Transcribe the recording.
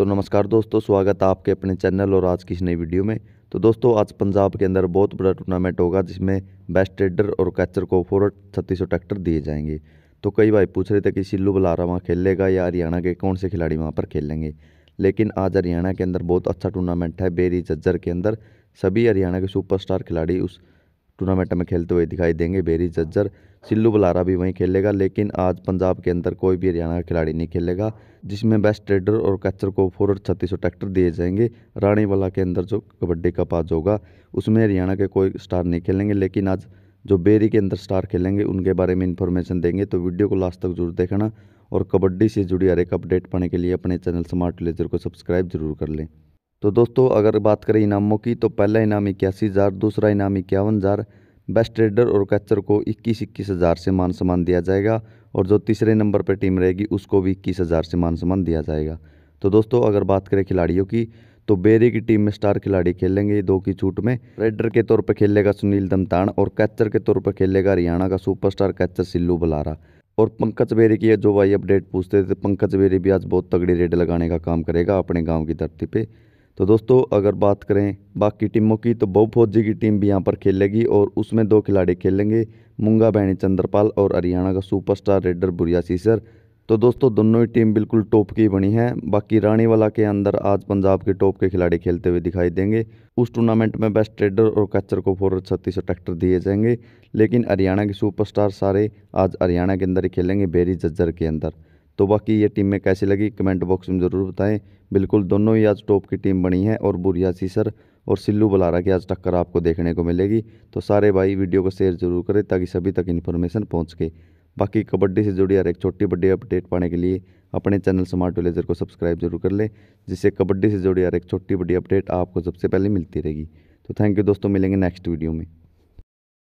तो नमस्कार दोस्तों स्वागत है आपके अपने चैनल और आज की इस नई वीडियो में तो दोस्तों आज पंजाब के अंदर बहुत बड़ा टूर्नामेंट होगा जिसमें बेस्ट ट्रेडर और कैचर को फोर छत्तीस ट्रैक्टर दिए जाएंगे तो कई भाई पूछ रहे थे कि सिल्लू बलारा वहाँ खेलेगा या हरियाणा के कौन से खिलाड़ी वहाँ पर खेलेंगे लेकिन आज हरियाणा के अंदर बहुत अच्छा टूर्नामेंट है बेरी जज्जर के अंदर सभी हरियाणा के सुपरस्टार खिलाड़ी उस टूर्नामेंट में खेलते हुए दिखाई देंगे बेरी जज्जर सिल्लू बलारा भी वहीं खेलेगा लेकिन आज पंजाब के अंदर कोई भी हरियाणा का खिलाड़ी नहीं खेलेगा जिसमें बेस्ट ट्रेडर और कैचर को फोर छत्तीस ट्रैक्टर दिए जाएंगे रानीवाला के अंदर जो कबड्डी का पाज होगा उसमें हरियाणा के कोई स्टार नहीं खेलेंगे लेकिन आज जो बेरी के अंदर स्टार खेलेंगे उनके बारे में इन्फॉर्मेशन देंगे तो वीडियो को लास्ट तक जरूर देखना और कबड्डी से जुड़ी हर एक अपडेट पाने के लिए अपने चैनल स्मार्ट लेजर को सब्सक्राइब जरूर कर लें तो दोस्तों अगर बात करें इनामों की तो पहला इनाम इक्यासी हज़ार दूसरा इनाम इक्यावन हज़ार बेस्ट ट्रेडर और कैचर को इक्कीस इक्कीस हज़ार से मान सम्मान दिया जाएगा और जो तीसरे नंबर पर टीम रहेगी उसको भी इक्कीस हज़ार से मान सम्मान दिया जाएगा तो दोस्तों अगर बात करें खिलाड़ियों की तो बेरी की टीम में स्टार खिलाड़ी खेलेंगे दो की छूट में रेडर के तौर पर खेलेगा सुनील दमताण और कैचर के तौर पर खेलेगा हरियाणा का सुपरस्टार कैचर सिल्लू बलारा और पंकज बेरी की जो भाई अपडेट पूछते थे तो पंकज बेरी भी आज बहुत तगड़ी रेड लगाने का काम करेगा अपने गाँव की धरती पर तो दोस्तों अगर बात करें बाकी टीमों की तो बहु फौजी की टीम भी यहाँ पर खेलेगी और उसमें दो खिलाड़ी खेलेंगे मुंगा बैनी चंद्रपाल और हरियाणा का सुपरस्टार रेडर बुरिया सीसर तो दोस्तों दोनों ही टीम बिल्कुल टॉप की बनी है बाकी रानीवाला के अंदर आज पंजाब के टॉप के खिलाड़ी खेलते हुए दिखाई देंगे उस टूर्नामेंट में बेस्ट ट्रेडर और कैचर को फोर छत्तीस ट्रैक्टर दिए जाएंगे लेकिन हरियाणा के सुपरस्टार सारे आज हरियाणा के अंदर ही खेलेंगे बेरी जज्जर के अंदर तो बाकी ये टीम में कैसी लगी कमेंट बॉक्स में ज़रूर बताएं बिल्कुल दोनों ही आज टॉप की टीम बनी है और बुरिया सीसर और सिल्लू बलारा की आज टक्कर आपको देखने को मिलेगी तो सारे भाई वीडियो को शेयर ज़रूर करें ताकि सभी तक इन्फॉर्मेशन पहुँच सके बाकी कबड्डी से जुड़ी हर एक छोटी बड़ी अपडेट पाने के लिए अपने चैनल स्मार्ट विलेजर को सब्सक्राइब जरूर कर लें जिससे कबड्डी से जुड़ी हर एक छोटी बड़ी अपडेट आपको सबसे पहले मिलती रहेगी तो थैंक यू दोस्तों मिलेंगे नेक्स्ट वीडियो में